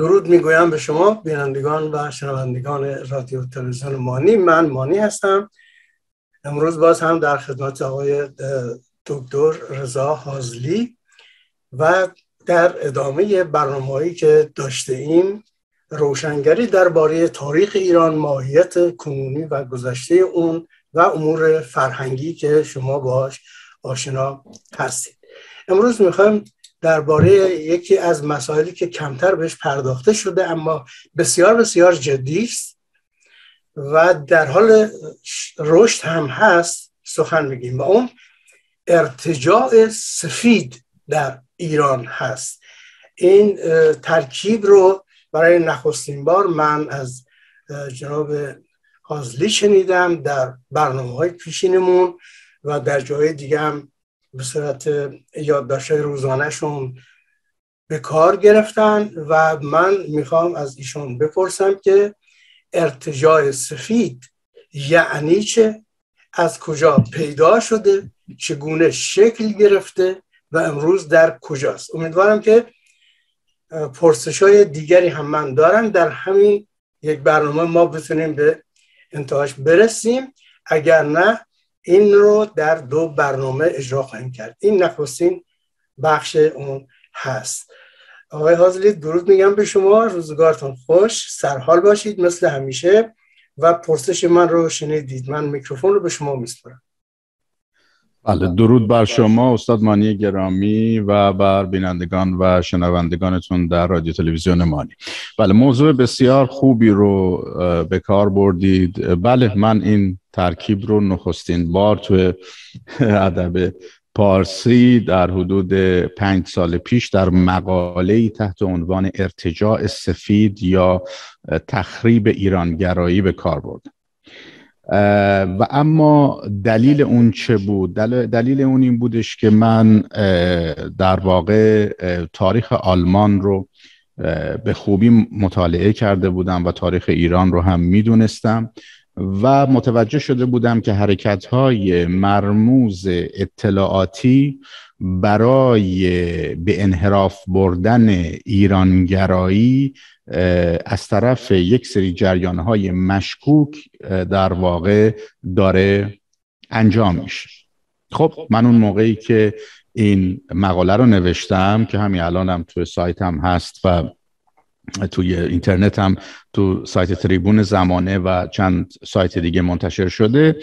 درود میگویم به شما بینندگان و شنوندگان رادیو تلویزیون مانی من مانی هستم امروز باز هم در خدمت آقای دکتر رضا حازلی و در ادامه برنامه‌ای که داشته ایم روشنگری درباره تاریخ ایران ماهیت کنونی و گذشته اون و امور فرهنگی که شما باش آشنا هستید امروز میخوایم درباره یکی از مسائلی که کمتر بهش پرداخته شده اما بسیار بسیار جدی است و در حال رشد هم هست سخن میگیم و اون ارتجاع سفید در ایران هست این ترکیب رو برای نخستین بار من از جناب حاضلی شنیدم در برنامه های پیشینمون و در جای دیگه هم به صورت یادداشت روزانهشون به کار گرفتن و من میخوام از ایشون بپرسم که ارتجاع سفید یعنی چه از کجا پیدا شده چگونه شکل گرفته و امروز در کجاست امیدوارم که پرسش های دیگری هم من دارم در همین یک برنامه ما بتونیم به انتهاش برسیم اگر نه این رو در دو برنامه اجرا خواهیم کرد این نخستین بخش اون هست آقای حاضری درود میگم به شما روزگارتون خوش سرحال باشید مثل همیشه و پرسش من رو شنیدید من میکروفون رو به شما میسپرم بله درود بر شما استاد مانی گرامی و بر بینندگان و شنوندگانتون در رادیو تلویزیون مانی بله موضوع بسیار خوبی رو به کار بردید بله من این ترکیب رو نخستین بار توی ادب پارسی در حدود پنج سال پیش در مقاله تحت عنوان ارتجاع سفید یا تخریب ایرانگرایی به کار برد و اما دلیل اون چه بود؟ دلیل اون این بودش که من در واقع تاریخ آلمان رو به خوبی مطالعه کرده بودم و تاریخ ایران رو هم میدونستم و متوجه شده بودم که حرکت های مرموز اطلاعاتی برای به انحراف بردن ایرانگرایی از طرف یک سری جریان های مشکوک در واقع داره انجام میشه خب من اون موقعی که این مقاله رو نوشتم که همین الانم هم توی سایتم هست و توی اینترنت هم تو سایت تریبون زمانه و چند سایت دیگه منتشر شده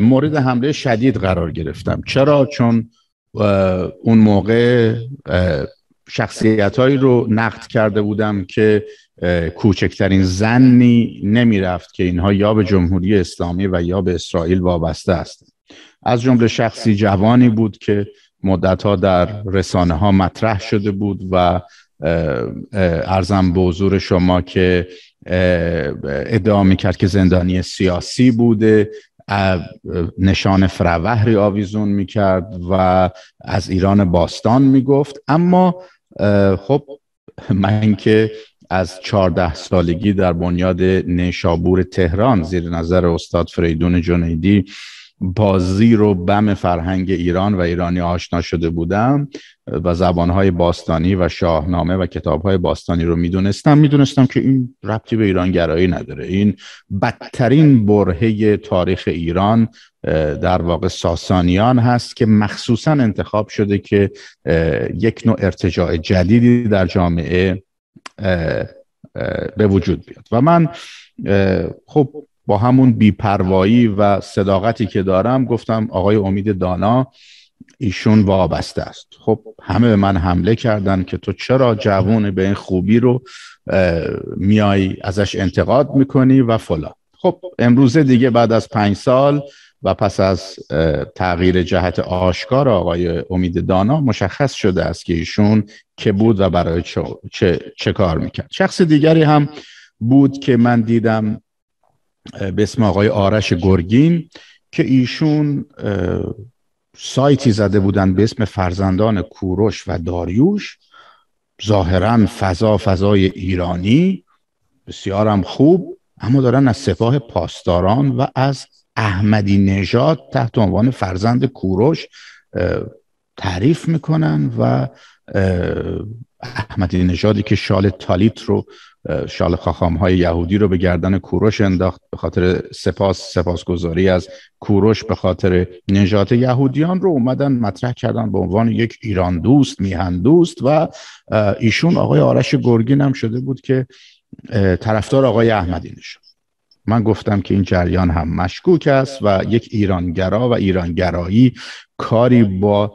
مورد حمله شدید قرار گرفتم چرا چون اون موقع شخصیت هایی رو نقد کرده بودم که کوچکترین زنی نمیرفت که اینها یا به جمهوری اسلامی و یا به اسرائیل وابسته است از جمله شخصی جوانی بود که مدتها در رسانه ها مطرح شده بود و ارزم به حضور شما که ادعا میکرد که زندانی سیاسی بوده نشان فروهری آویزون میکرد و از ایران باستان میگفت اما خب من که از چهارده سالگی در بنیاد نشابور تهران زیر نظر استاد فریدون جنیدی بازی رو بم فرهنگ ایران و ایرانی آشنا شده بودم و زبانهای باستانی و شاهنامه و کتابهای باستانی رو میدونستم میدونستم که این ربطی به ایران گرایی نداره این بدترین برهه تاریخ ایران در واقع ساسانیان هست که مخصوصا انتخاب شده که یک نوع ارتجاع جدیدی در جامعه به وجود بیاد و من خب با همون بیپروایی و صداقتی که دارم گفتم آقای امید دانا ایشون وابسته است خب همه به من حمله کردن که تو چرا جوون به این خوبی رو میای ازش انتقاد میکنی و فلان خب امروزه دیگه بعد از پنج سال و پس از تغییر جهت آشکار آقای امید دانا مشخص شده است که ایشون که بود و برای چه, چه،, چه کار میکرد شخص دیگری هم بود که من دیدم به اسم آقای آرش گرگین که ایشون سایتی زده بودن به اسم فرزندان کوروش و داریوش ظاهرا فضا فضای ایرانی بسیارم خوب اما دارن از سپاه پاسداران و از احمدی نژاد تحت عنوان فرزند کوروش تعریف میکنن و احمدی نژادی که شال تالیت رو شال خاخام های یهودی رو به گردن کوروش انداخت به خاطر سپاس سپاسگزاری از کوروش به خاطر نجات یهودیان رو اومدن مطرح کردن به عنوان یک ایران دوست میهن دوست و ایشون آقای آرش گرگین هم شده بود که طرفدار آقای احمدی من گفتم که این جریان هم مشکوک است و یک ایرانگرا و ایرانگرایی کاری با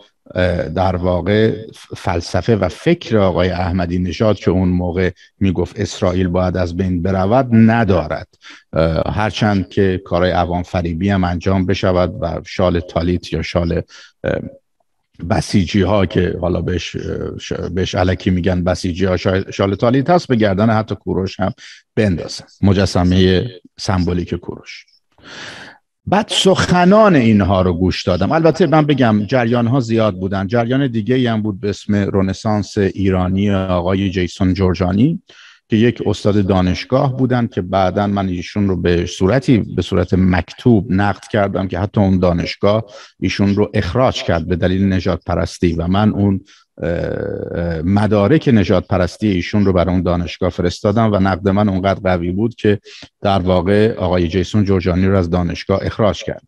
در واقع فلسفه و فکر آقای احمدی نژاد که اون موقع میگفت اسرائیل باید از بین برود ندارد هرچند که کارهای عوام فریبی هم انجام بشود و شال تالیت یا شال بسیجی ها که حالا بهش بهش علکی میگن بسیجی ها شال تالیت هست به گردن حتی کوروش هم بندازن مجسمه سمبولیک کوروش بعد سخنان اینها رو گوش دادم البته من بگم جریان ها زیاد بودن جریان دیگه هم بود به اسم رونسانس ایرانی آقای جیسون جورجانی که یک استاد دانشگاه بودن که بعدا من ایشون رو به صورتی به صورت مکتوب نقد کردم که حتی اون دانشگاه ایشون رو اخراج کرد به دلیل نجات پرستی و من اون مدارک نجات پرستی ایشون رو برای اون دانشگاه فرستادم و نقد من اونقدر قوی بود که در واقع آقای جیسون جورجانی رو از دانشگاه اخراج کرد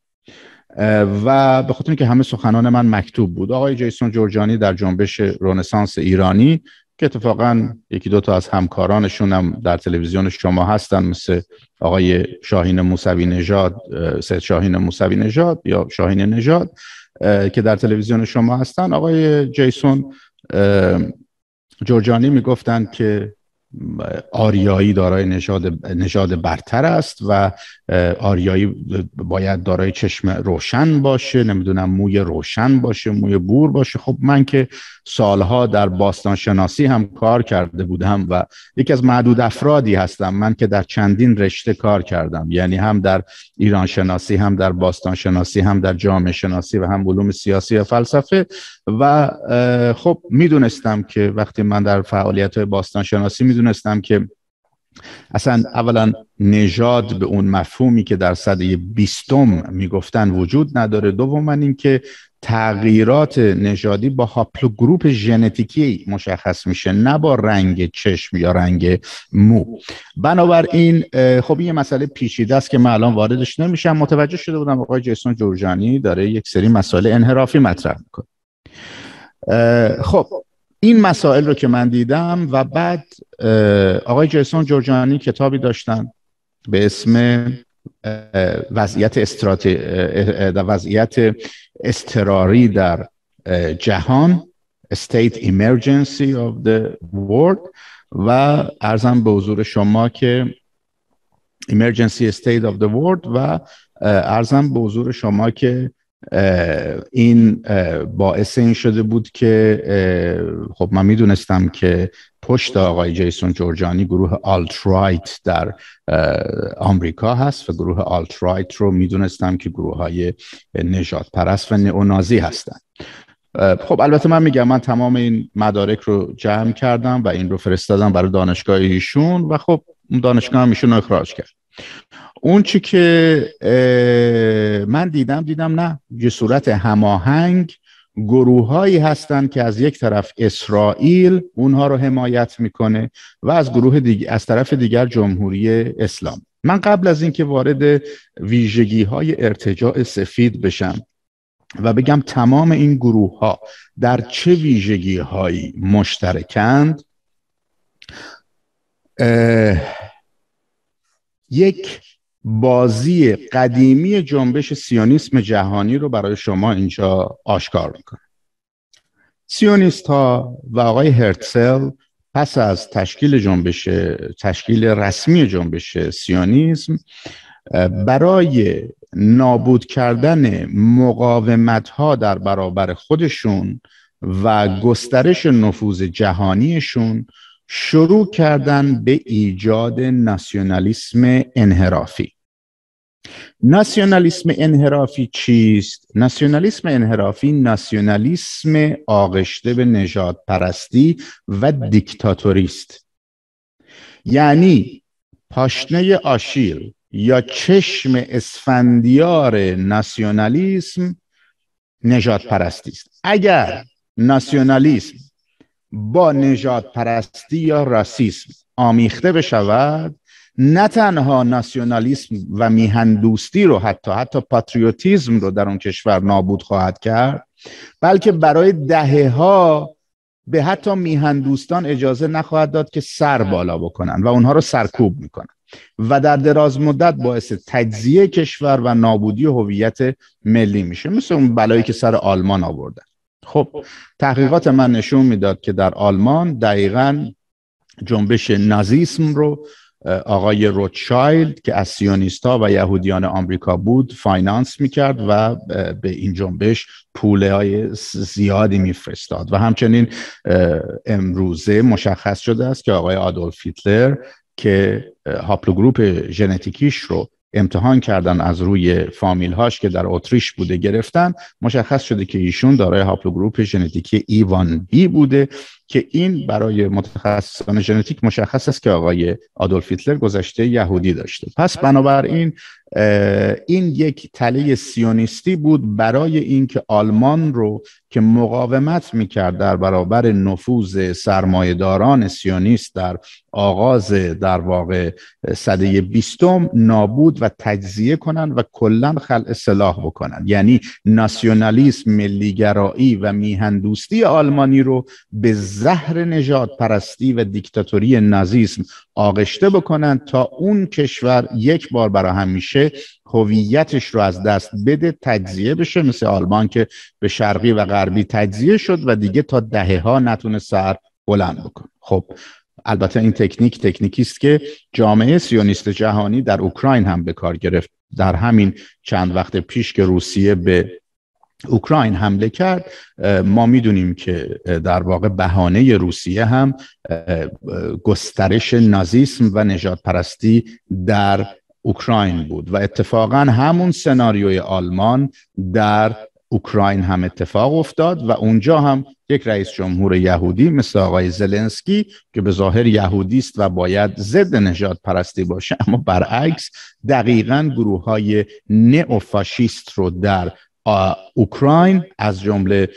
و به خاطر که همه سخنان من مکتوب بود آقای جیسون جورجانی در جنبش رونسانس ایرانی که اتفاقا یکی دو تا از همکارانشون هم در تلویزیون شما هستن مثل آقای شاهین موسوی نژاد سید شاهین موسوی نژاد یا شاهین نژاد که در تلویزیون شما هستن آقای جیسون جورجانی میگفتند که آریایی دارای نژاد نژاد برتر است و آریایی باید دارای چشم روشن باشه نمیدونم موی روشن باشه موی بور باشه خب من که سالها در باستان شناسی هم کار کرده بودم و یکی از معدود افرادی هستم من که در چندین رشته کار کردم یعنی هم در ایران شناسی هم در باستان شناسی هم در جامعه شناسی و هم علوم سیاسی و فلسفه و خب میدونستم که وقتی من در فعالیت های باستان شناسی دونستم که اصلا اولا نژاد به اون مفهومی که در صده بیستم میگفتن وجود نداره دوما اینکه تغییرات نژادی با هاپلوگروپ ژنتیکی مشخص میشه نه با رنگ چشم یا رنگ مو بنابراین خب این مسئله پیچیده است که من الان واردش نمیشم متوجه شده بودم آقای جیسون جورجانی داره یک سری مسئله انحرافی مطرح میکنه خب این مسائل رو که من دیدم و بعد آقای جیسون جورجانی کتابی داشتن به اسم وضعیت وضعیت استراری در جهان State Emergency of the World و ارزم به حضور شما که Emergency State of the World و ارزم به حضور شما که این باعث این شده بود که خب من میدونستم که پشت آقای جیسون جورجانی گروه آلترایت در آمریکا هست و گروه رایت رو میدونستم که گروه های نجات پرست و نئونازی هستند خب البته من میگم من تمام این مدارک رو جمع کردم و این رو فرستادم برای دانشگاه ایشون و خب دانشگاه هم ایشون رو اخراج کرد اون چی که من دیدم دیدم نه یه صورت هماهنگ گروههایی هستند که از یک طرف اسرائیل اونها رو حمایت میکنه و از گروه از طرف دیگر جمهوری اسلام من قبل از اینکه وارد ویژگی های ارتجاع سفید بشم و بگم تمام این گروه ها در چه ویژگی هایی مشترکند یک بازی قدیمی جنبش سیونیسم جهانی رو برای شما اینجا آشکار میکنه سیونیست ها و آقای هرتسل پس از تشکیل جنبش تشکیل رسمی جنبش سیونیسم برای نابود کردن مقاومت ها در برابر خودشون و گسترش نفوذ جهانیشون شروع کردن به ایجاد ناسیونالیسم انحرافی ناسیونالیسم انحرافی چیست؟ ناسیونالیسم انحرافی ناسیونالیسم آغشته به نجات پرستی و بله. دیکتاتوریست یعنی پاشنه آشیل یا چشم اسفندیار ناسیونالیسم نجات پرستی است اگر ناسیونالیسم با نجات پرستی یا راسیسم آمیخته بشود نه تنها ناسیونالیسم و میهندوستی رو حتی حتی پاتریوتیزم رو در اون کشور نابود خواهد کرد بلکه برای دهه ها به حتی میهندوستان اجازه نخواهد داد که سر بالا بکنن و اونها رو سرکوب میکنن و در دراز مدت باعث تجزیه کشور و نابودی هویت ملی میشه مثل اون بلایی که سر آلمان آوردن خب تحقیقات من نشون میداد که در آلمان دقیقا جنبش نازیسم رو آقای روتشایلد که از سیونیستا و یهودیان آمریکا بود فاینانس میکرد و به این جنبش پوله های زیادی میفرستاد و همچنین امروزه مشخص شده است که آقای آدولف هیتلر که هاپلوگروپ ژنتیکیش رو امتحان کردن از روی فامیل هاش که در اتریش بوده گرفتن مشخص شده که ایشون دارای هاپلوگروپ ژنتیکی ایوان بی بوده که این برای متخصصان ژنتیک مشخص است که آقای آدولف هیتلر گذشته یهودی داشته پس بنابراین این یک تله سیونیستی بود برای اینکه آلمان رو که مقاومت میکرد در برابر نفوذ سرمایهداران سیونیست در آغاز در واقع سده بیستم نابود و تجزیه کنند و کلا خلع سلاح بکنند یعنی ناسیونالیسم ملیگرایی و میهندوستی آلمانی رو به زهر نجات پرستی و دیکتاتوری نازیسم آغشته بکنند تا اون کشور یک بار برا همیشه هویتش رو از دست بده تجزیه بشه مثل آلمان که به شرقی و غربی تجزیه شد و دیگه تا دهه ها نتونه سر بلند بکنه خب البته این تکنیک تکنیکی است که جامعه سیونیست جهانی در اوکراین هم به کار گرفت در همین چند وقت پیش که روسیه به اوکراین حمله کرد ما میدونیم که در واقع بهانه روسیه هم گسترش نازیسم و نجات پرستی در اوکراین بود و اتفاقا همون سناریوی آلمان در اوکراین هم اتفاق افتاد و اونجا هم یک رئیس جمهور یهودی مثل آقای زلنسکی که به ظاهر یهودی است و باید ضد نجات پرستی باشه اما برعکس دقیقا گروه های نئوفاشیست رو در اوکراین از جمله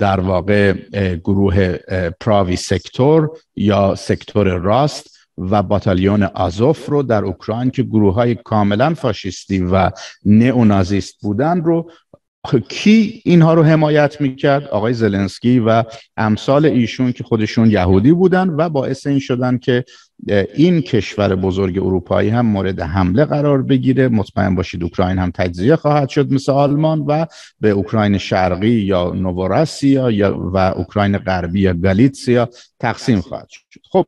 در واقع گروه پراوی سکتور یا سکتور راست و باتالیون آزوف رو در اوکراین که گروه های کاملا فاشیستی و نئونازیست بودن رو کی اینها رو حمایت میکرد آقای زلنسکی و امثال ایشون که خودشون یهودی بودن و باعث این شدن که این کشور بزرگ اروپایی هم مورد حمله قرار بگیره مطمئن باشید اوکراین هم تجزیه خواهد شد مثل آلمان و به اوکراین شرقی یا نووراسیا یا و اوکراین غربی یا گالیتسیا تقسیم خواهد شد خب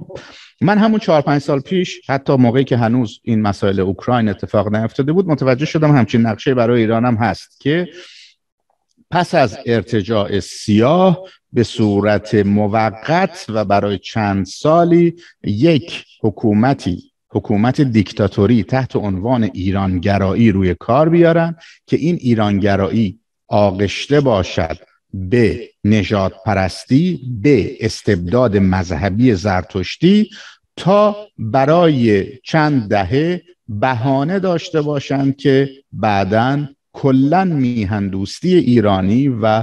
من همون چهار پنج سال پیش حتی موقعی که هنوز این مسائل اوکراین اتفاق نیفتاده بود متوجه شدم همچین نقشه برای ایران هم هست که پس از ارتجاع سیاه به صورت موقت و برای چند سالی یک حکومتی حکومت دیکتاتوری تحت عنوان ایرانگرایی روی کار بیارن که این ایرانگرایی آغشته باشد به نجات پرستی به استبداد مذهبی زرتشتی تا برای چند دهه بهانه داشته باشند که بعدا کلا میهندوستی ایرانی و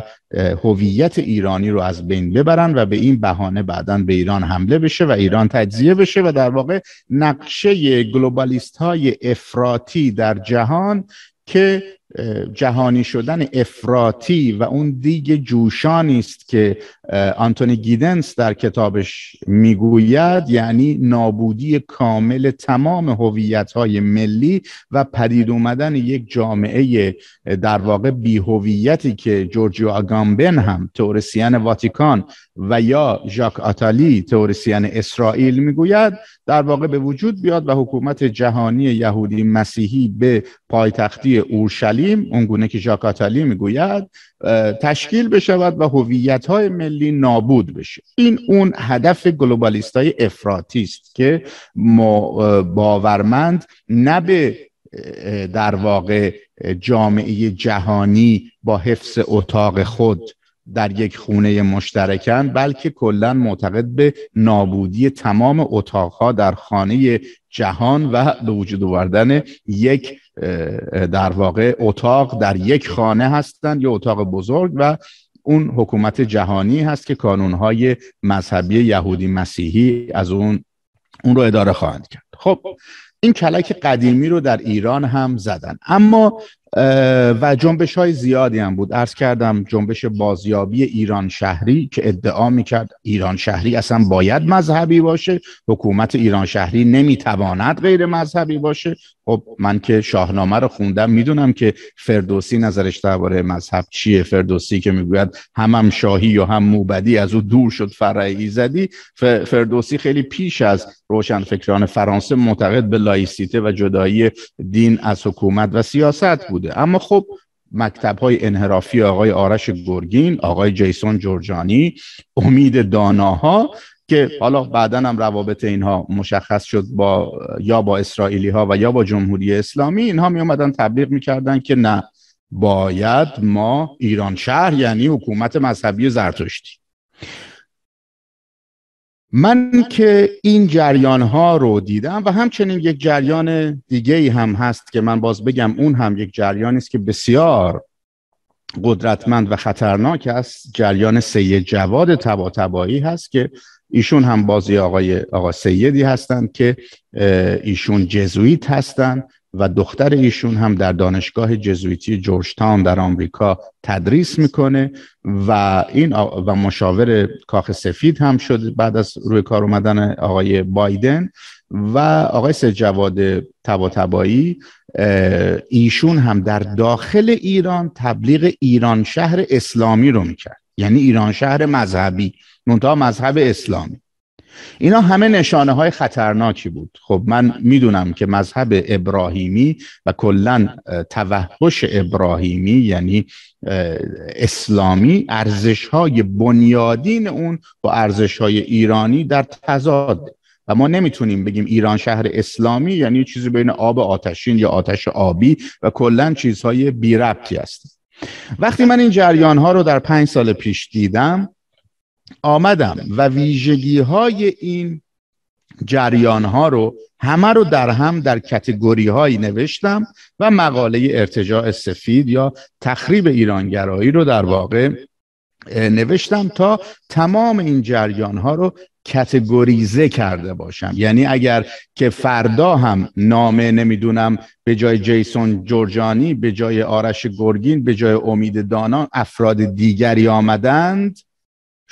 هویت ایرانی رو از بین ببرن و به این بهانه بعدا به ایران حمله بشه و ایران تجزیه بشه و در واقع نقشه گلوبالیست های افراتی در جهان که جهانی شدن افراطی و اون دیگ جوشانی است که آنتونی گیدنس در کتابش میگوید یعنی نابودی کامل تمام های ملی و پدید اومدن یک جامعه در واقع بیهویتی که جورجیو آگامبن هم تئوریسین واتیکان و یا ژاک آتالی تئوریسین اسرائیل میگوید در واقع به وجود بیاد و حکومت جهانی یهودی مسیحی به پایتختی اورشلیم تعلیم اونگونه که ژاکاتالی میگوید تشکیل بشود و هویت های ملی نابود بشه این اون هدف گلوبالیست های است که باورمند نه به در واقع جامعه جهانی با حفظ اتاق خود در یک خونه مشترکن بلکه کلا معتقد به نابودی تمام اتاقها در خانه جهان و به وجود آوردن یک در واقع اتاق در یک خانه هستند یا اتاق بزرگ و اون حکومت جهانی هست که کانونهای مذهبی یهودی مسیحی از اون اون رو اداره خواهند کرد خب این کلک قدیمی رو در ایران هم زدن اما و جنبش های زیادی هم بود عرض کردم جنبش بازیابی ایران شهری که ادعا میکرد ایران شهری اصلا باید مذهبی باشه حکومت ایران شهری نمیتواند غیر مذهبی باشه خب من که شاهنامه رو خوندم میدونم که فردوسی نظرش درباره مذهب چیه فردوسی که میگوید همم هم شاهی و هم موبدی از او دور شد فرعی زدی فردوسی خیلی پیش از فکران فرانسه معتقد به لایسیته و جدایی دین از حکومت و سیاست بود اما خب مکتب های انحرافی آقای آرش گرگین آقای جیسون جورجانی امید داناها که حالا بعدا هم روابط اینها مشخص شد با یا با اسرائیلی ها و یا با جمهوری اسلامی اینها می اومدن تبلیغ میکردن که نه باید ما ایران شهر یعنی حکومت مذهبی زرتشتی من که این جریان ها رو دیدم و همچنین یک جریان دیگه ای هم هست که من باز بگم اون هم یک جریان است که بسیار قدرتمند و خطرناک است جریان سید جواد تبا تبایی هست که ایشون هم بازی آقای آقا سیدی هستند که ایشون جزویت هستند و دختر ایشون هم در دانشگاه جزویتی جورج تاون در آمریکا تدریس میکنه و این و مشاور کاخ سفید هم شد بعد از روی کار اومدن آقای بایدن و آقای سید جواد تباتبایی ایشون هم در داخل ایران تبلیغ ایران شهر اسلامی رو میکرد یعنی ایران شهر مذهبی منتها مذهب اسلامی اینا همه نشانه های خطرناکی بود خب من میدونم که مذهب ابراهیمی و کلا توحش ابراهیمی یعنی اسلامی ارزش های بنیادین اون با ارزش های ایرانی در تضاد و ما نمیتونیم بگیم ایران شهر اسلامی یعنی چیزی بین آب آتشین یا آتش آبی و کلا چیزهای بی ربطی هست وقتی من این جریان ها رو در پنج سال پیش دیدم آمدم و ویژگی های این جریان ها رو همه رو در هم در کتگوری هایی نوشتم و مقاله ارتجاع سفید یا تخریب ایرانگرایی رو در واقع نوشتم تا تمام این جریان ها رو کتگوریزه کرده باشم یعنی اگر که فردا هم نامه نمیدونم به جای جیسون جورجانی به جای آرش گرگین به جای امید دانان افراد دیگری آمدند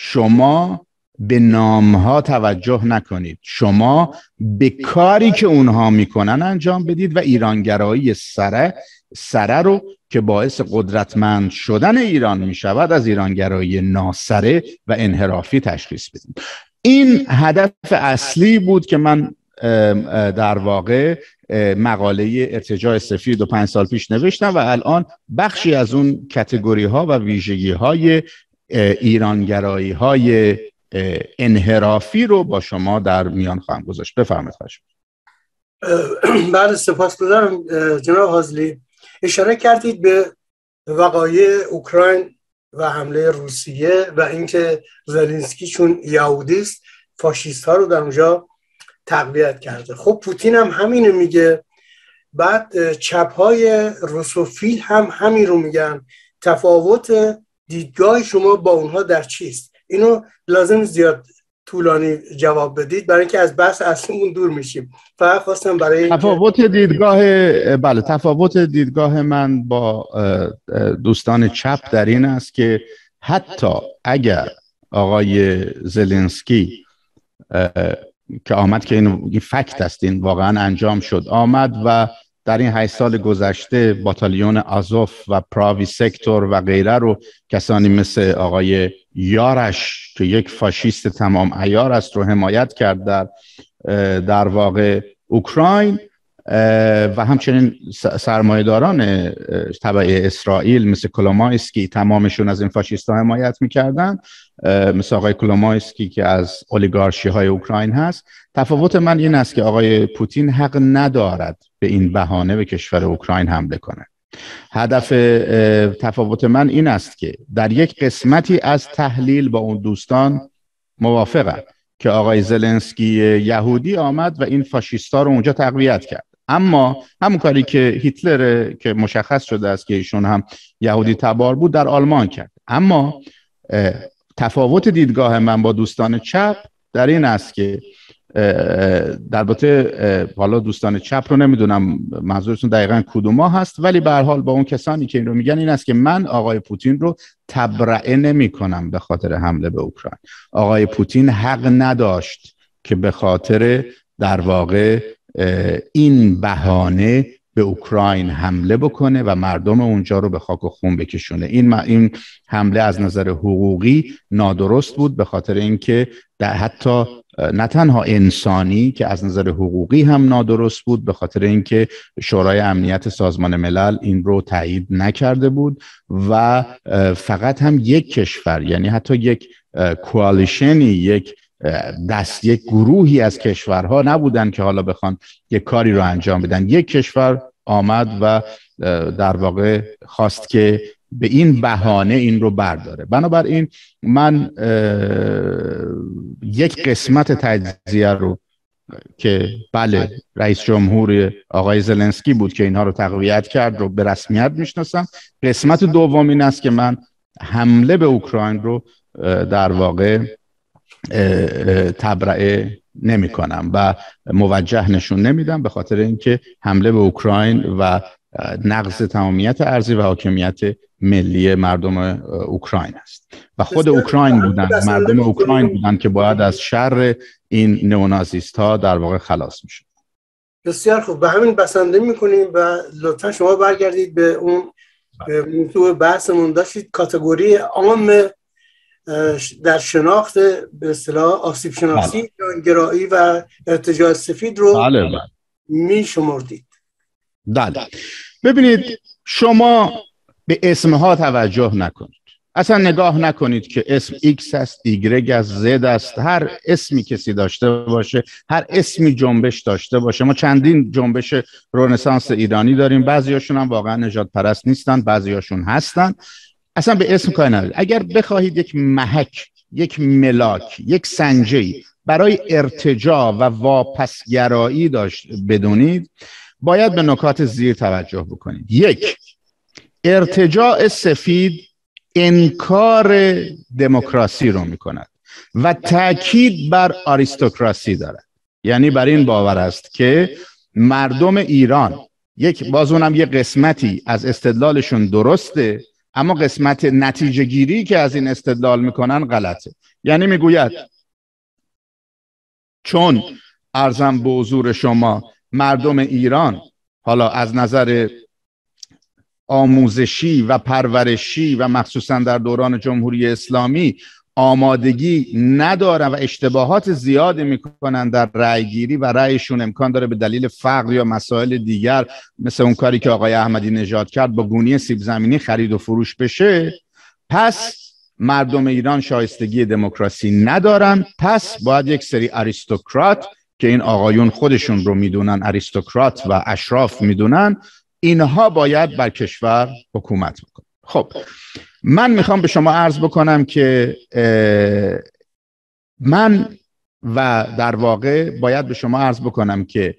شما به نامها توجه نکنید شما به کاری که اونها میکنن انجام بدید و ایرانگرایی سره سره رو که باعث قدرتمند شدن ایران میشود از ایرانگرایی ناسره و انحرافی تشخیص بدید این هدف اصلی بود که من در واقع مقاله ارتجاع سفید و پنج سال پیش نوشتم و الان بخشی از اون کتگوری ها و ویژگی های ایرانگرایی های انحرافی رو با شما در میان خواهم گذاشت بفرمایید خواهش سپاس بله، سپاسگزارم جناب حاضلی اشاره کردید به وقایع اوکراین و حمله روسیه و اینکه زلنسکی چون یهودی است فاشیست ها رو در اونجا تقویت کرده خب پوتین هم همینه میگه بعد چپ های روسوفیل هم همین رو میگن تفاوت دیدگاه شما با اونها در چیست اینو لازم زیاد طولانی جواب بدید برای اینکه از بحث اصلیمون دور میشیم فقط خواستم برای تفاوت دیدگاه بله تفاوت دیدگاه من با دوستان چپ در این است که حتی اگر آقای زلنسکی که آمد که این فکت است این واقعا انجام شد آمد و در این هشت سال گذشته باتالیون آزوف و پراوی سکتور و غیره رو کسانی مثل آقای یارش که یک فاشیست تمام ایار است رو حمایت کرد در در واقع اوکراین و همچنین داران طبع اسرائیل مثل کلومایسکی تمامشون از این فاشیست ها حمایت میکردن مثل آقای کلومایسکی که از اولیگارشی های اوکراین هست تفاوت من این است که آقای پوتین حق ندارد به این بهانه به کشور اوکراین حمله کنه هدف تفاوت من این است که در یک قسمتی از تحلیل با اون دوستان موافقم که آقای زلنسکی یهودی آمد و این فاشیستا رو اونجا تقویت کرد اما همون کاری که هیتلر که مشخص شده است که ایشون هم یهودی تبار بود در آلمان کرد اما تفاوت دیدگاه من با دوستان چپ در این است که در حالا دوستان چپ رو نمیدونم منظورتون دقیقا کدوما هست ولی به حال با اون کسانی که این رو میگن این است که من آقای پوتین رو تبرعه نمی کنم به خاطر حمله به اوکراین آقای پوتین حق نداشت که به خاطر در واقع این بهانه به اوکراین حمله بکنه و مردم اونجا رو به خاک و خون بکشونه این این حمله از نظر حقوقی نادرست بود به خاطر اینکه در حتی نه تنها انسانی که از نظر حقوقی هم نادرست بود به خاطر اینکه شورای امنیت سازمان ملل این رو تایید نکرده بود و فقط هم یک کشور یعنی حتی یک کوالیشنی یک دست یک گروهی از کشورها نبودن که حالا بخوان یک کاری رو انجام بدن یک کشور آمد و در واقع خواست که به این بهانه این رو برداره بنابراین من یک قسمت تجزیه رو که بله رئیس جمهور آقای زلنسکی بود که اینها رو تقویت کرد رو به رسمیت میشناسم قسمت دوم این است که من حمله به اوکراین رو در واقع تبرعه نمیکنم و موجه نشون نمیدم به خاطر اینکه حمله به اوکراین و نقض تمامیت ارزی و حاکمیت ملی مردم اوکراین است و خود اوکراین بودن مردم اوکراین بودن که باید از شر این نئونازیست ها در واقع خلاص میشه بسیار خوب به همین بسنده میکنیم و لطفا شما برگردید به اون موضوع بحثمون داشتید کاتگوری عام در شناخت به اصطلاح آسیب شناسی بله. گرایی و ارتجاع سفید رو بله، بله. می شمردید ببینید شما به اسم ها توجه نکنید اصلا نگاه نکنید که اسم X است Y است Z است هر اسمی کسی داشته باشه هر اسمی جنبش داشته باشه ما چندین جنبش رونسانس ایرانی داریم بعضیاشون هم واقعا نجات پرست نیستن بعضیاشون هستن اصلا به اسم کار نداره اگر بخواهید یک محک یک ملاک یک سنجی برای ارتجا و واپسگرایی داشت بدونید باید به نکات زیر توجه بکنید یک ارتجاع سفید انکار دموکراسی رو میکند و تاکید بر آریستوکراسی دارد یعنی بر این باور است که مردم ایران یک باز اونم یه قسمتی از استدلالشون درسته اما قسمت نتیجه گیری که از این استدلال میکنن غلطه یعنی میگوید چون ارزم به حضور شما مردم ایران حالا از نظر آموزشی و پرورشی و مخصوصا در دوران جمهوری اسلامی آمادگی ندارن و اشتباهات زیادی میکنن در رأیگیری و رأیشون امکان داره به دلیل فقر یا مسائل دیگر مثل اون کاری که آقای احمدی نژاد کرد با گونی سیب زمینی خرید و فروش بشه پس مردم ایران شایستگی دموکراسی ندارن پس باید یک سری اریستوکرات که این آقایون خودشون رو میدونن اریستوکرات و اشراف میدونن اینها باید بر کشور حکومت بکنن خب من میخوام به شما عرض بکنم که من و در واقع باید به شما عرض بکنم که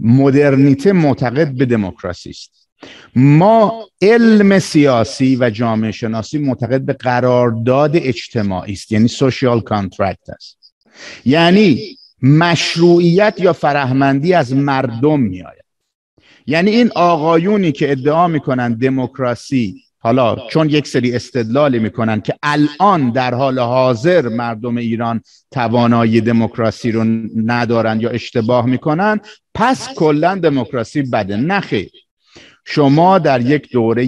مدرنیته معتقد به دموکراسی است ما علم سیاسی و جامعه شناسی معتقد به قرارداد اجتماعی است یعنی سوشیال کانترکت است یعنی مشروعیت یا فرهمندی از مردم میآید یعنی این آقایونی که ادعا کنند دموکراسی حالا چون یک سری استدلالی میکنن که الان در حال حاضر مردم ایران توانایی دموکراسی رو ندارن یا اشتباه میکنن پس کلا دموکراسی بده نخیر شما در یک دوره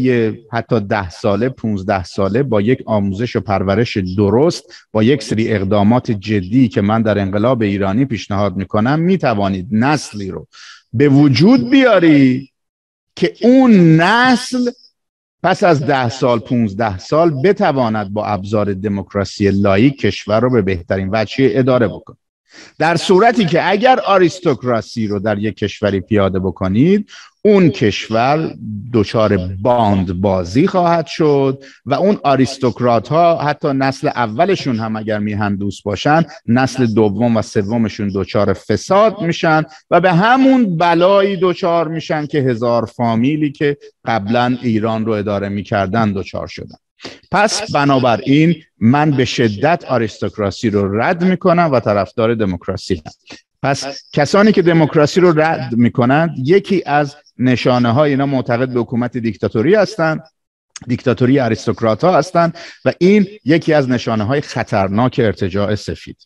حتی ده ساله پونزده ساله با یک آموزش و پرورش درست با یک سری اقدامات جدی که من در انقلاب ایرانی پیشنهاد میکنم میتوانید نسلی رو به وجود بیاری که اون نسل پس از ده سال پونزده سال بتواند با ابزار دموکراسی لایی کشور را به بهترین وجه اداره بکند در صورتی که اگر آریستوکراسی رو در یک کشوری پیاده بکنید اون کشور دچار باند بازی خواهد شد و اون آریستوکرات ها حتی نسل اولشون هم اگر میهن دوست باشن نسل دوم و سومشون دچار فساد میشن و به همون بلایی دچار میشن که هزار فامیلی که قبلا ایران رو اداره میکردن دچار شدن پس بنابراین من به شدت آریستوکراسی رو رد میکنم و طرفدار دموکراسی هم پس کسانی که دموکراسی رو رد میکنند یکی از نشانه های اینا معتقد به حکومت دیکتاتوری هستند دیکتاتوری آریستوکرات ها هستند و این یکی از نشانه های خطرناک ارتجاع سفید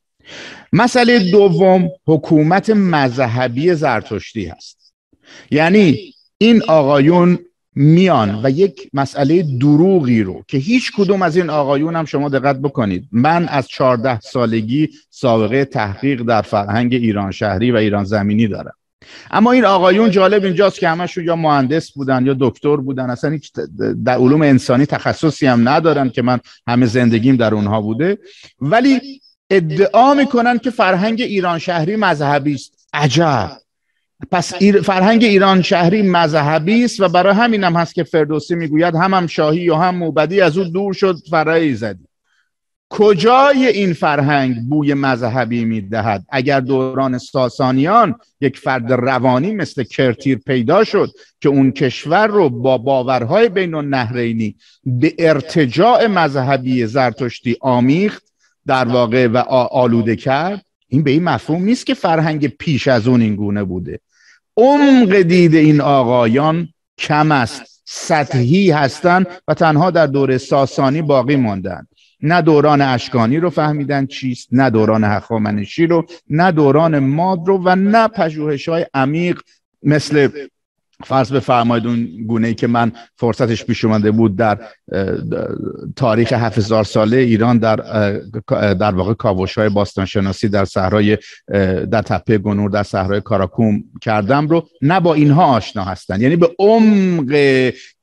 مسئله دوم حکومت مذهبی زرتشتی هست یعنی این آقایون میان و یک مسئله دروغی رو که هیچ کدوم از این آقایون هم شما دقت بکنید من از 14 سالگی سابقه تحقیق در فرهنگ ایران شهری و ایران زمینی دارم اما این آقایون جالب اینجاست که همشون یا مهندس بودن یا دکتر بودن اصلا هیچ در علوم انسانی تخصصی هم ندارن که من همه زندگیم در اونها بوده ولی ادعا میکنن که فرهنگ ایران شهری مذهبی است عجب پس فرهنگ ایران شهری مذهبی است و برای همین هم هست که فردوسی میگوید هم هم شاهی و هم موبدی از او دور شد فرای زدی کجای این فرهنگ بوی مذهبی میدهد اگر دوران ساسانیان یک فرد روانی مثل کرتیر پیدا شد که اون کشور رو با باورهای بین النهرینی به ارتجاع مذهبی زرتشتی آمیخت در واقع و آلوده کرد این به این مفهوم نیست که فرهنگ پیش از اون این گونه بوده عمق دید این آقایان کم است سطحی هستند و تنها در دوره ساسانی باقی ماندند نه دوران اشکانی رو فهمیدن چیست نه دوران هخامنشی رو نه دوران ماد رو و نه پژوهش‌های عمیق مثل فرض بفرمایید اون گونه ای که من فرصتش پیش اومده بود در تاریخ 7000 ساله ایران در در واقع کاوش های باستانشناسی در صحرای در تپه گنور در صحرای کاراکوم کردم رو نه با اینها آشنا هستن یعنی به عمق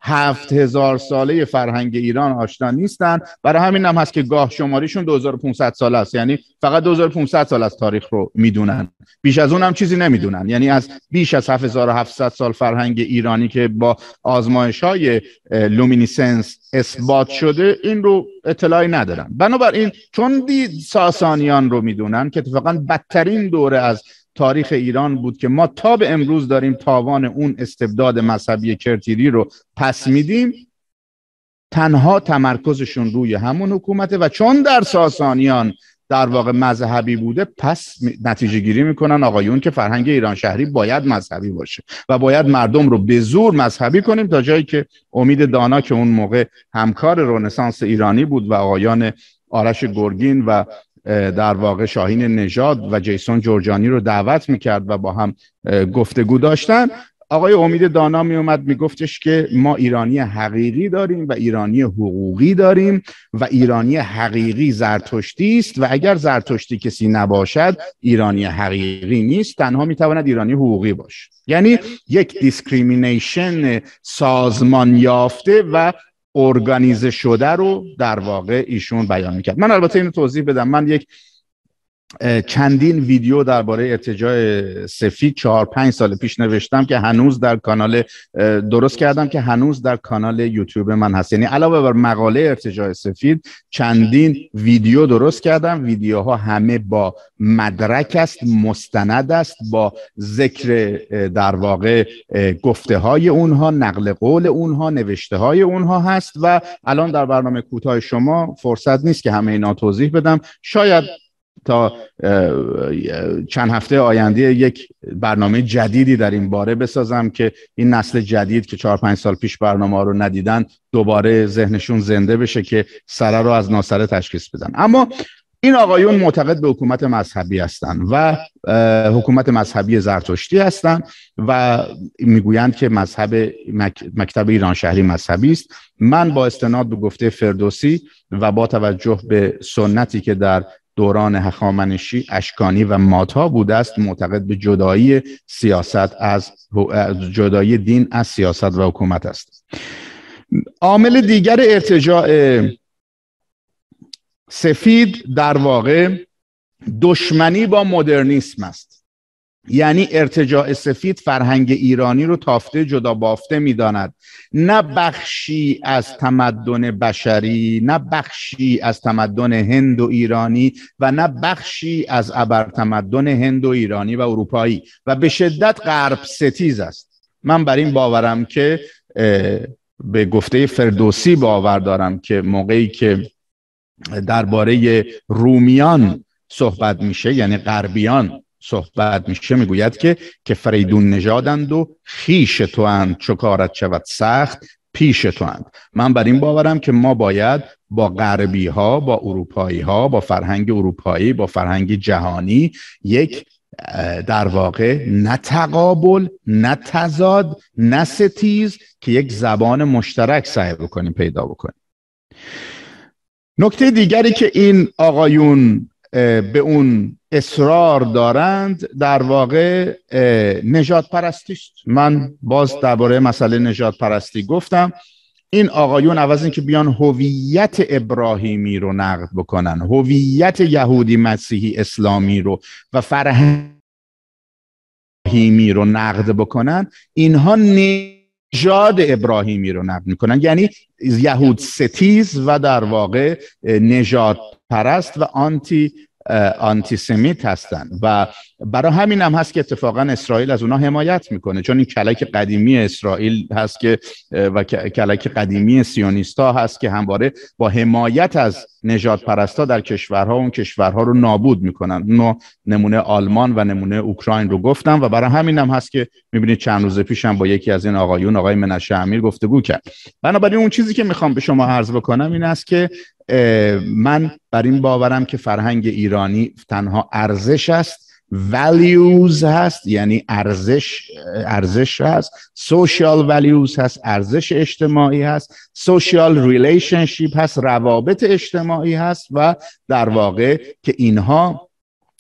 هفت هزار ساله فرهنگ ایران آشنا نیستن برای همین هم هست که گاه شماریشون 2500 سال است یعنی فقط 2500 سال از تاریخ رو میدونن بیش از اون هم چیزی نمیدونن یعنی از بیش از 7700 سال فرهنگ ایرانی که با آزمایش های لومینیسنس اثبات شده این رو اطلاعی ندارن بنابراین چون ساسانیان رو میدونن که اتفاقا بدترین دوره از تاریخ ایران بود که ما تا به امروز داریم تاوان اون استبداد مذهبی کرتیری رو پس میدیم تنها تمرکزشون روی همون حکومته و چون در ساسانیان در واقع مذهبی بوده پس نتیجه گیری میکنن آقایون که فرهنگ ایران شهری باید مذهبی باشه و باید مردم رو به زور مذهبی کنیم تا جایی که امید دانا که اون موقع همکار رونسانس ایرانی بود و آقایان آرش گرگین و در واقع شاهین نژاد و جیسون جورجانی رو دعوت میکرد و با هم گفتگو داشتن آقای امید دانا می اومد میگفتش که ما ایرانی حقیقی داریم و ایرانی حقوقی داریم و ایرانی حقیقی زرتشتی است و اگر زرتشتی کسی نباشد ایرانی حقیقی نیست تنها میتواند ایرانی حقوقی باشد یعنی یک دیسکریمینیشن سازمان یافته و ارگانیزه شده رو در واقع ایشون بیان میکرد من البته اینو توضیح بدم من یک چندین ویدیو درباره ارتجاع سفید چهار پنج سال پیش نوشتم که هنوز در کانال درست کردم که هنوز در کانال یوتیوب من هست یعنی علاوه بر مقاله ارتجاع سفید چندین ویدیو درست کردم ویدیوها همه با مدرک است مستند است با ذکر در واقع گفته های اونها نقل قول اونها نوشته های اونها هست و الان در برنامه کوتاه شما فرصت نیست که همه اینا توضیح بدم شاید تا چند هفته آینده یک برنامه جدیدی در این باره بسازم که این نسل جدید که چهار پنج سال پیش برنامه رو ندیدن دوباره ذهنشون زنده بشه که سره رو از ناسره تشخیص بدن اما این آقایون معتقد به حکومت مذهبی هستند و حکومت مذهبی زرتشتی هستند و میگویند که مذهب مکتب ایران شهری مذهبی است من با استناد به گفته فردوسی و با توجه به سنتی که در دوران هخامنشی اشکانی و ماتا بوده است معتقد به جدایی سیاست از جدایی دین از سیاست و حکومت است عامل دیگر ارتجاع سفید در واقع دشمنی با مدرنیسم است یعنی ارتجاع سفید فرهنگ ایرانی رو تافته جدا بافته میداند نه بخشی از تمدن بشری نه بخشی از تمدن هند و ایرانی و نه بخشی از ابر تمدن هند و ایرانی و اروپایی و به شدت غرب ستیز است من بر این باورم که به گفته فردوسی باور دارم که موقعی که درباره رومیان صحبت میشه یعنی غربیان صحبت میشه میگوید که که فریدون نژادند و خیش تو اند چو کارت شود سخت پیش تو اند من بر این باورم که ما باید با غربی ها با اروپایی ها با فرهنگ اروپایی با فرهنگ جهانی یک در واقع نه تقابل نه تضاد نه ستیز که یک زبان مشترک سعی بکنیم پیدا بکنیم نکته دیگری که این آقایون به اون اصرار دارند در واقع نجات پرستی من باز درباره مسئله نجات پرستی گفتم این آقایون عوض اینکه بیان هویت ابراهیمی رو نقد بکنن هویت یهودی مسیحی اسلامی رو و فرهنگ ابراهیمی رو نقد بکنن اینها نژاد ابراهیمی رو نقد میکنن یعنی یهود ستیز و در واقع نژاد پرست و آنتی آنتیسمیت هستن و برای همین هم هست که اتفاقا اسرائیل از اونا حمایت میکنه چون این کلک قدیمی اسرائیل هست که و کلک قدیمی سیونیستا هست که همواره با حمایت از نجات پرستا در کشورها اون کشورها رو نابود میکنن اونو نمونه آلمان و نمونه اوکراین رو گفتم و برای همین هم هست که میبینید چند روز هم با یکی از این آقایون آقای منشه امیر گفتگو کرد بنابراین اون چیزی که میخوام به شما عرض بکنم این است که من بر این باورم که فرهنگ ایرانی تنها ارزش است values هست یعنی ارزش ارزش هست social values هست ارزش اجتماعی هست social relationship هست روابط اجتماعی هست و در واقع که اینها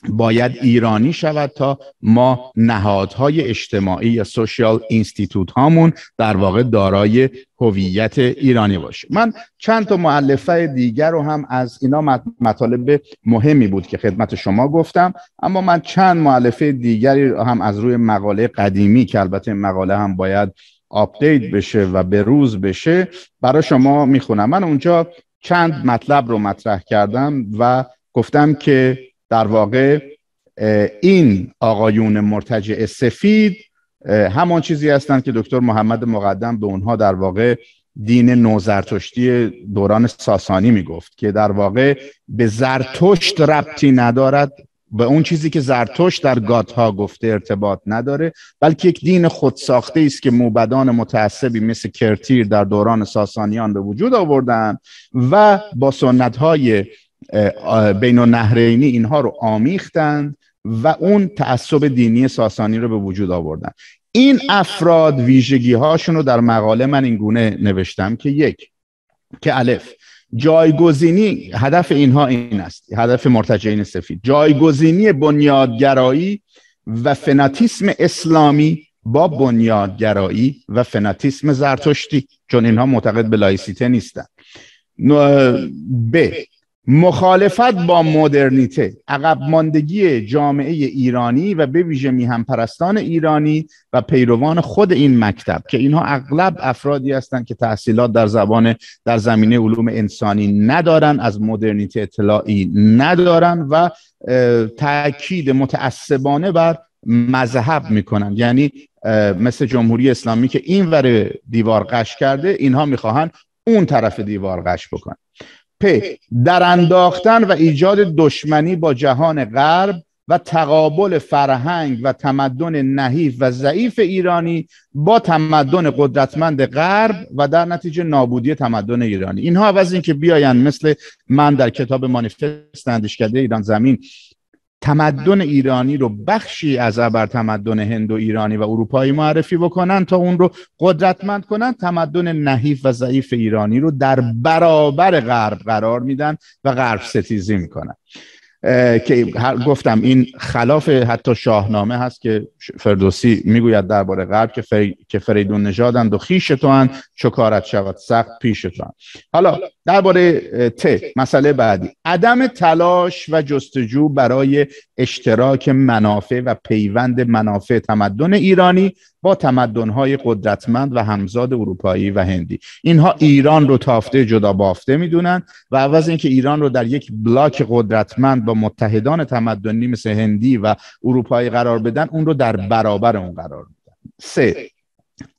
باید ایرانی شود تا ما نهادهای اجتماعی یا سوشیال اینستیتوت هامون در واقع دارای هویت ایرانی باشه من چند تا معلفه دیگر رو هم از اینا مطالب مهمی بود که خدمت شما گفتم اما من چند معلفه دیگری هم از روی مقاله قدیمی که البته مقاله هم باید آپدیت بشه و به روز بشه برای شما میخونم من اونجا چند مطلب رو مطرح کردم و گفتم که در واقع این آقایون مرتجع سفید همان چیزی هستند که دکتر محمد مقدم به اونها در واقع دین نوزرتشتی دوران ساسانی میگفت که در واقع به زرتشت ربطی ندارد به اون چیزی که زرتشت در ها گفته ارتباط نداره بلکه یک دین خودساخته است که موبدان متعصبی مثل کرتیر در دوران ساسانیان به وجود آوردن و با سنت های بین النهرینی اینها رو آمیختند و اون تعصب دینی ساسانی رو به وجود آوردن این افراد ویژگی هاشون رو در مقاله من این گونه نوشتم که یک که الف جایگزینی هدف اینها این است هدف مرتجعین سفید جایگزینی بنیادگرایی و فناتیسم اسلامی با بنیادگرایی و فناتیسم زرتشتی چون اینها معتقد به لایسیته نیستن ب مخالفت با مدرنیته عقب ماندگی جامعه ایرانی و به ویژه میهم پرستان ایرانی و پیروان خود این مکتب که اینها اغلب افرادی هستند که تحصیلات در زبان در زمینه علوم انسانی ندارن از مدرنیته اطلاعی ندارن و تاکید متعصبانه بر مذهب میکنن یعنی مثل جمهوری اسلامی که این ور دیوار قش کرده اینها میخواهند اون طرف دیوار قش بکنن پ در انداختن و ایجاد دشمنی با جهان غرب و تقابل فرهنگ و تمدن نحیف و ضعیف ایرانی با تمدن قدرتمند غرب و در نتیجه نابودی تمدن ایرانی اینها از اینکه بیاین مثل من در کتاب مانیفست اندیشکده ایران زمین تمدن ایرانی رو بخشی از ابر تمدن هند و ایرانی و اروپایی معرفی بکنن تا اون رو قدرتمند کنن تمدن نحیف و ضعیف ایرانی رو در برابر غرب قرار میدن و غرب ستیزی میکنن که گفتم این خلاف حتی شاهنامه هست که فردوسی میگوید درباره غرب که, فریدون نژادند و خیش تو چکارت شود سخت پیش تو حالا درباره ت مسئله بعدی عدم تلاش و جستجو برای اشتراک منافع و پیوند منافع تمدن ایرانی با تمدنهای قدرتمند و همزاد اروپایی و هندی اینها ایران رو تافته جدا بافته میدونن و عوض اینکه ایران رو در یک بلاک قدرتمند با متحدان تمدنی مثل هندی و اروپایی قرار بدن اون رو در برابر اون قرار میدن سه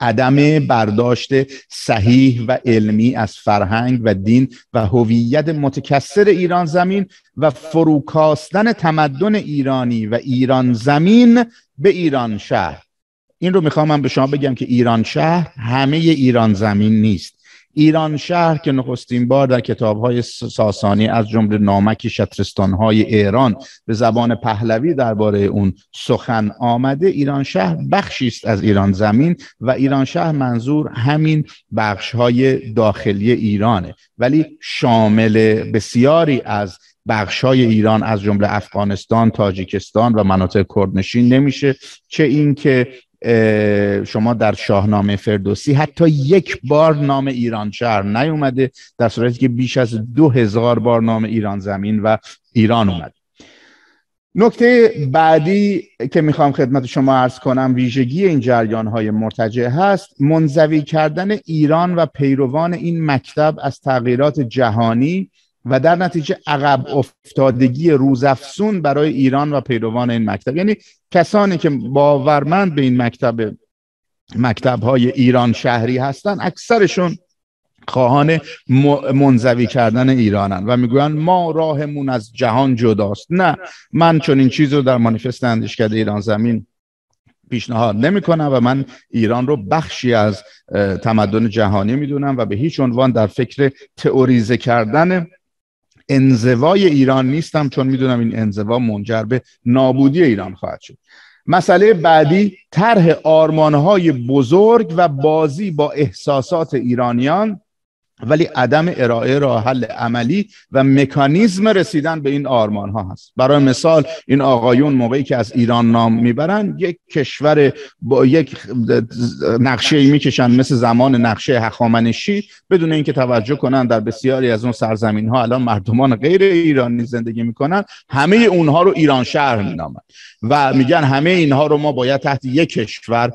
عدم برداشت صحیح و علمی از فرهنگ و دین و هویت متکثر ایران زمین و فروکاستن تمدن ایرانی و ایران زمین به ایران شهر این رو میخوام من به شما بگم که ایران شهر همه ایران زمین نیست ایران شهر که نخستین بار در های ساسانی از جمله نامک های ایران به زبان پهلوی درباره اون سخن آمده ایران شهر بخشی است از ایران زمین و ایران شهر منظور همین های داخلی ایرانه ولی شامل بسیاری از های ایران از جمله افغانستان، تاجیکستان و مناطق کردنشین نمیشه چه اینکه شما در شاهنامه فردوسی حتی یک بار نام ایران شهر نیومده در صورتی که بیش از دو هزار بار نام ایران زمین و ایران اومد نکته بعدی که میخوام خدمت شما عرض کنم ویژگی این جریان های مرتجع هست منزوی کردن ایران و پیروان این مکتب از تغییرات جهانی و در نتیجه عقب افتادگی روزافزون برای ایران و پیروان این مکتب یعنی کسانی که باورمند به این مکتب مکتب های ایران شهری هستند اکثرشون خواهان منزوی کردن ایرانن و میگویند ما راهمون از جهان جداست نه من چون این چیز رو در مانیفست اندیشکده ایران زمین پیشنهاد نمی کنم و من ایران رو بخشی از تمدن جهانی میدونم و به هیچ عنوان در فکر تئوریزه کردن انزوای ایران نیستم چون میدونم این انزوا منجر به نابودی ایران خواهد شد مسئله بعدی طرح آرمانهای بزرگ و بازی با احساسات ایرانیان ولی عدم ارائه راه حل عملی و مکانیزم رسیدن به این آرمان ها هست برای مثال این آقایون موقعی که از ایران نام میبرن یک کشور با یک نقشه ای میکشن مثل زمان نقشه هخامنشی بدون اینکه توجه کنن در بسیاری از اون سرزمین ها الان مردمان غیر ایرانی زندگی میکنن همه اونها رو ایران شهر مینامن و میگن همه اینها رو ما باید تحت یک کشور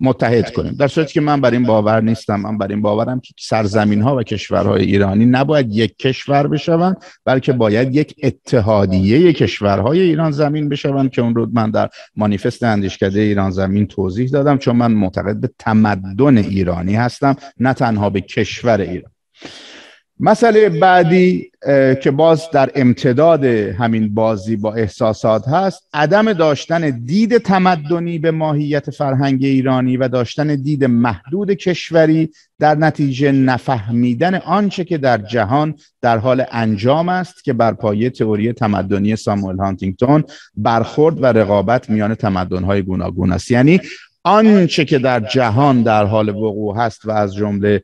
متحد کنیم در صورتی که من بر این باور نیستم من بر این باورم که سرزمین ها و کشورهای ایرانی نباید یک کشور بشوند بلکه باید یک اتحادیه کشورهای ایران زمین بشوند که اون رو من در مانیفست اندیشکده ایران زمین توضیح دادم چون من معتقد به تمدن ایرانی هستم نه تنها به کشور ایران مسئله بعدی که باز در امتداد همین بازی با احساسات هست عدم داشتن دید تمدنی به ماهیت فرهنگ ایرانی و داشتن دید محدود کشوری در نتیجه نفهمیدن آنچه که در جهان در حال انجام است که بر پایه تئوری تمدنی ساموئل هانتینگتون برخورد و رقابت میان تمدن‌های گوناگون است یعنی آنچه که در جهان در حال وقوع هست و از جمله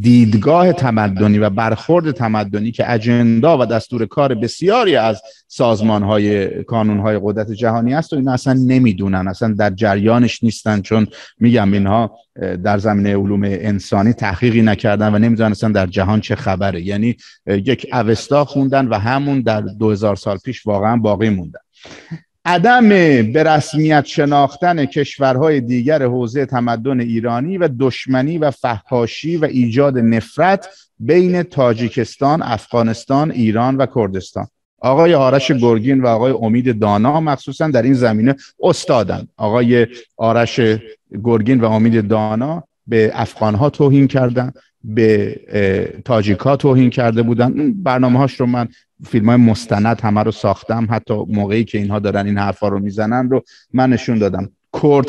دیدگاه تمدنی و برخورد تمدنی که اجندا و دستور کار بسیاری از سازمان های کانون های قدرت جهانی است و اینا اصلا نمیدونن اصلا در جریانش نیستن چون میگم اینها در زمینه علوم انسانی تحقیقی نکردن و نمیدونن اصلا در جهان چه خبره یعنی یک اوستا خوندن و همون در 2000 سال پیش واقعا باقی موندن عدم به رسمیت شناختن کشورهای دیگر حوزه تمدن ایرانی و دشمنی و فحاشی و ایجاد نفرت بین تاجیکستان، افغانستان، ایران و کردستان آقای آرش گرگین و آقای امید دانا مخصوصا در این زمینه استادند. آقای آرش گرگین و امید دانا به افغانها توهین کردن به تاجیک توهین کرده بودن برنامه هاش رو من فیلم های مستند همه رو ساختم حتی موقعی که اینها دارن این حرفا رو میزنن رو من نشون دادم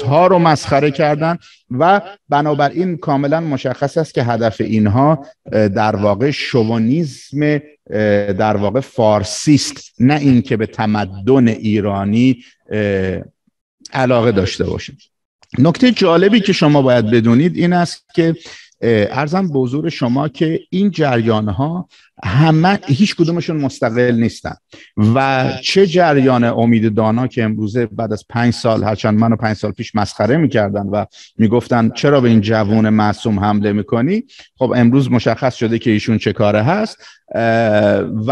ها رو مسخره کردن و بنابراین کاملا مشخص است که هدف اینها در واقع شوونیزم در واقع فارسیست نه اینکه به تمدن ایرانی علاقه داشته باشیم نکته جالبی که شما باید بدونید این است که ارزم بزرگ شما که این جریان ها همه هیچ کدومشون مستقل نیستن و چه جریان امید دانا که امروزه بعد از پنج سال هرچند منو پنج سال پیش مسخره میکردن و میگفتن چرا به این جوون معصوم حمله میکنی خب امروز مشخص شده که ایشون چه کاره هست و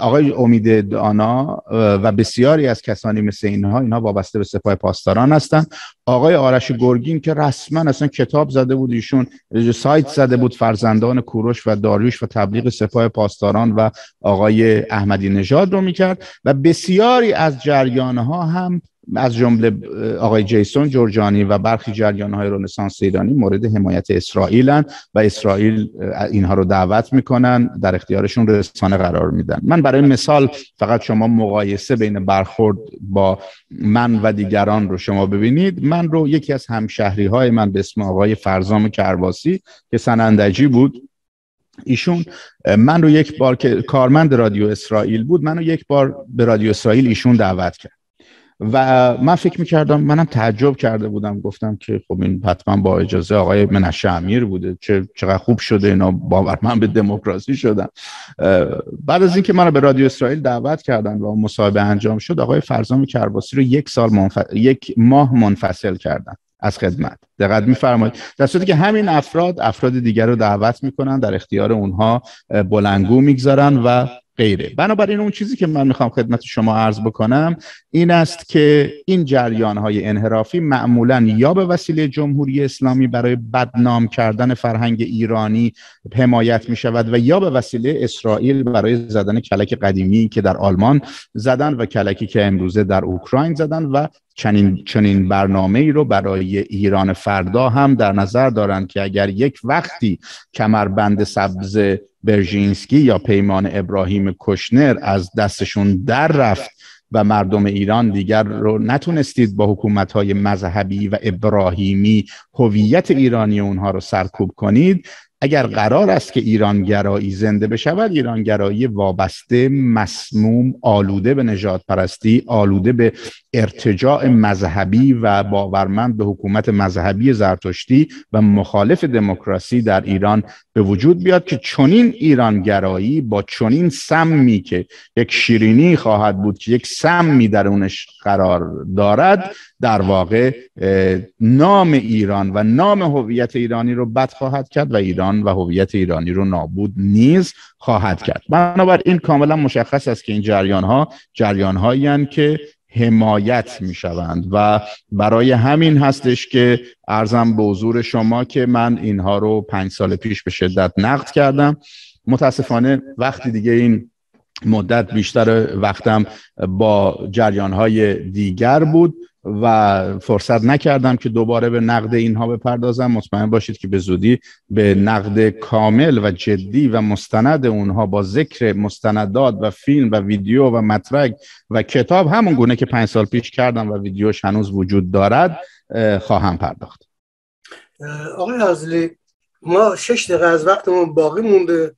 آقای امید دانا و بسیاری از کسانی مثل اینها اینها وابسته به سپاه پاسداران هستند آقای آرش گرگین که رسما اصلا کتاب زده بود ایشون سایت زده بود فرزندان کوروش و داریوش و تبلیغ سپاه پاسداران و آقای احمدی نژاد رو میکرد و بسیاری از جریان ها هم از جمله آقای جیسون جورجانی و برخی جریان های رنسانس ایرانی مورد حمایت اسرائیلند و اسرائیل اینها رو دعوت میکنن در اختیارشون رسانه قرار میدن من برای مثال فقط شما مقایسه بین برخورد با من و دیگران رو شما ببینید من رو یکی از همشهری های من به اسم آقای فرزام کرواسی که سنندجی بود ایشون من رو یک بار که کارمند رادیو اسرائیل بود من رو یک بار به رادیو اسرائیل ایشون دعوت کرد و من فکر میکردم منم تعجب کرده بودم گفتم که خب این حتما با اجازه آقای منشه امیر بوده چه چقدر خوب شده اینا باور من به دموکراسی شدم بعد از اینکه رو به رادیو اسرائیل دعوت کردن و مصاحبه انجام شد آقای فرزام کرباسی رو یک سال منف... یک ماه منفصل کردن از خدمت دقت میفرمایید در صورتی که همین افراد افراد دیگر رو دعوت میکنن در اختیار اونها بلنگو میگذارن و غیره بنابراین اون چیزی که من میخوام خدمت شما عرض بکنم این است که این جریان های انحرافی معمولا یا به وسیله جمهوری اسلامی برای بدنام کردن فرهنگ ایرانی حمایت می شود و یا به وسیله اسرائیل برای زدن کلک قدیمی که در آلمان زدن و کلکی که امروزه در اوکراین زدن و چنین, چنین برنامه ای رو برای ایران فردا هم در نظر دارند که اگر یک وقتی کمربند سبز برژینسکی یا پیمان ابراهیم کشنر از دستشون در رفت و مردم ایران دیگر رو نتونستید با حکومت های مذهبی و ابراهیمی هویت ایرانی اونها رو سرکوب کنید اگر قرار است که ایرانگرایی زنده بشود ایرانگرایی وابسته مسموم آلوده به نجات پرستی آلوده به ارتجاع مذهبی و باورمند به حکومت مذهبی زرتشتی و مخالف دموکراسی در ایران به وجود بیاد که چنین ایرانگرایی با چنین سمی که یک شیرینی خواهد بود که یک سمی در اونش قرار دارد در واقع نام ایران و نام هویت ایرانی رو بد خواهد کرد و ایران و هویت ایرانی رو نابود نیز خواهد کرد بنابراین کاملا مشخص است که این جریان ها جریان هایی که حمایت میشوند و برای همین هستش که ارزم به حضور شما که من اینها رو پنج سال پیش به شدت نقد کردم متاسفانه وقتی دیگه این مدت بیشتر وقتم با جریانهای دیگر بود و فرصت نکردم که دوباره به نقد اینها بپردازم مطمئن باشید که به زودی به نقد کامل و جدی و مستند اونها با ذکر مستندات و فیلم و ویدیو و مترک و کتاب همون گونه که پنج سال پیش کردم و ویدیوش هنوز وجود دارد خواهم پرداخت آقای حضلی ما شش دقیقه از وقتمون باقی مونده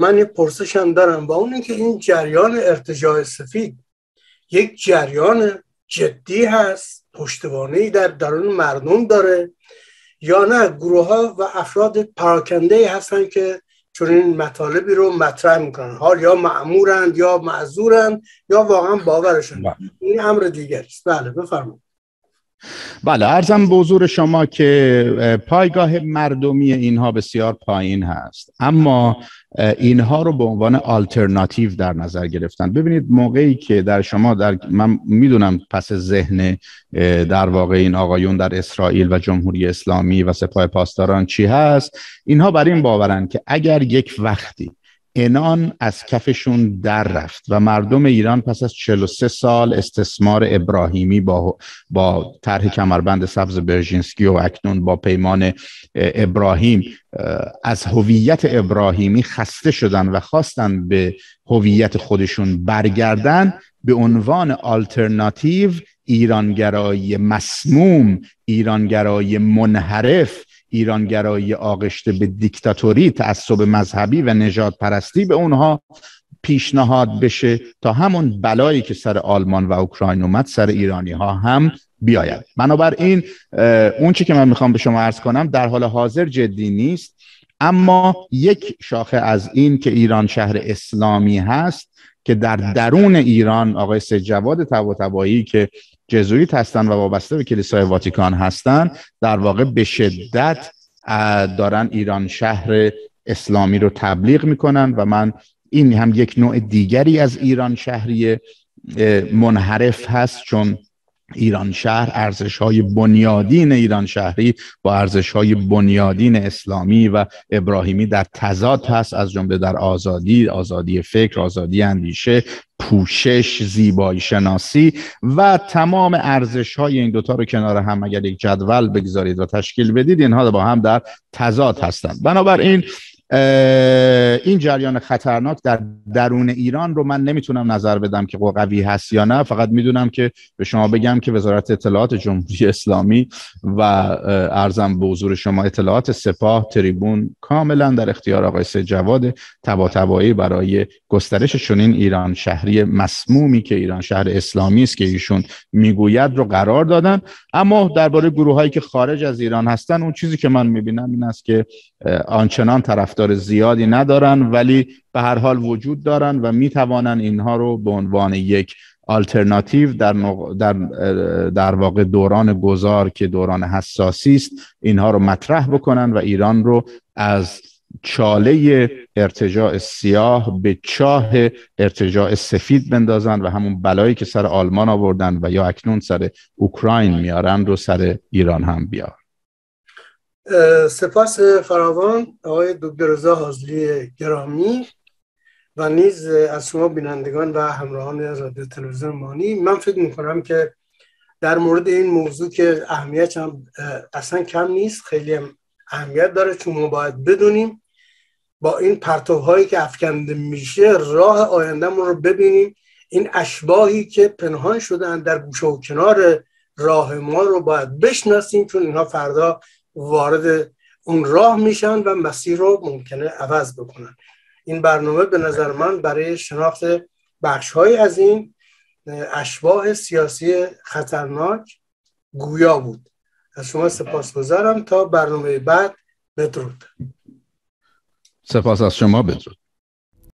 من یه پرسشم دارم با اون اینکه این جریان ارتجاع سفید یک جریان جدی هست پشتوانه ای در درون مردم داره یا نه گروه ها و افراد پراکنده ای هستن که چون این مطالبی رو مطرح میکنن حال یا معمورند یا معذورند یا واقعا باورشون بله. این امر دیگر است بله بفرمایید بله ارزم به حضور شما که پایگاه مردمی اینها بسیار پایین هست اما اینها رو به عنوان آلترناتیو در نظر گرفتن ببینید موقعی که در شما در من میدونم پس ذهن در واقع این آقایون در اسرائیل و جمهوری اسلامی و سپاه پاسداران چی هست اینها بر این باورند که اگر یک وقتی انان از کفشون در رفت و مردم ایران پس از 43 سال استثمار ابراهیمی با با طرح کمربند سبز برژینسکی و اکنون با پیمان ابراهیم از هویت ابراهیمی خسته شدن و خواستن به هویت خودشون برگردن به عنوان آلترناتیو ایرانگرایی مسموم ایرانگرایی منحرف ایرانگرایی آغشته به دیکتاتوری تعصب مذهبی و نجات پرستی به اونها پیشنهاد بشه تا همون بلایی که سر آلمان و اوکراین اومد سر ایرانی ها هم بیاید بنابراین اون چی که من میخوام به شما عرض کنم در حال حاضر جدی نیست اما یک شاخه از این که ایران شهر اسلامی هست که در درون ایران آقای سجواد جواد طب که جزویت هستند و وابسته به کلیسای واتیکان هستند در واقع به شدت دارن ایران شهر اسلامی رو تبلیغ میکنن و من این هم یک نوع دیگری از ایران شهری منحرف هست چون ایران شهر ارزش های بنیادین ایران شهری با ارزش های بنیادین اسلامی و ابراهیمی در تضاد هست از جمله در آزادی آزادی فکر آزادی اندیشه پوشش زیبایی شناسی و تمام ارزش های این دوتا رو کنار هم اگر یک جدول بگذارید و تشکیل بدید اینها با هم در تضاد هستند بنابراین این جریان خطرناک در درون ایران رو من نمیتونم نظر بدم که قوی هست یا نه فقط میدونم که به شما بگم که وزارت اطلاعات جمهوری اسلامی و ارزم به حضور شما اطلاعات سپاه تریبون کاملا در اختیار آقای سه جواد تبایی برای گسترش چنین ایران شهری مسمومی که ایران شهر اسلامی است که ایشون میگوید رو قرار دادن اما درباره گروههایی که خارج از ایران هستن اون چیزی که من میبینم این است که آنچنان طرفدار زیادی ندارن ولی به هر حال وجود دارن و می توانن اینها رو به عنوان یک آلترناتیو در, در, در واقع دوران گذار که دوران حساسی است اینها رو مطرح بکنن و ایران رو از چاله ارتجاع سیاه به چاه ارتجاع سفید بندازن و همون بلایی که سر آلمان آوردن و یا اکنون سر اوکراین میارن رو سر ایران هم بیار سپاس فراوان آقای دکتر رضا حاضری گرامی و نیز از شما بینندگان و همراهان رادیو تلویزیون مانی من فکر میکنم که در مورد این موضوع که اهمیت هم اصلا کم نیست خیلی اهمیت داره چون ما باید بدونیم با این پرتوهایی که افکنده میشه راه آیندهمون رو ببینیم این اشباهی که پنهان شدن در گوشه و کنار راه ما رو باید بشناسیم چون اینها فردا وارد اون راه میشن و مسیر رو ممکنه عوض بکنن این برنامه به نظر من برای شناخت بخش از این اشباه سیاسی خطرناک گویا بود از شما سپاس گذارم تا برنامه بعد بدرود سپاس از شما بدرود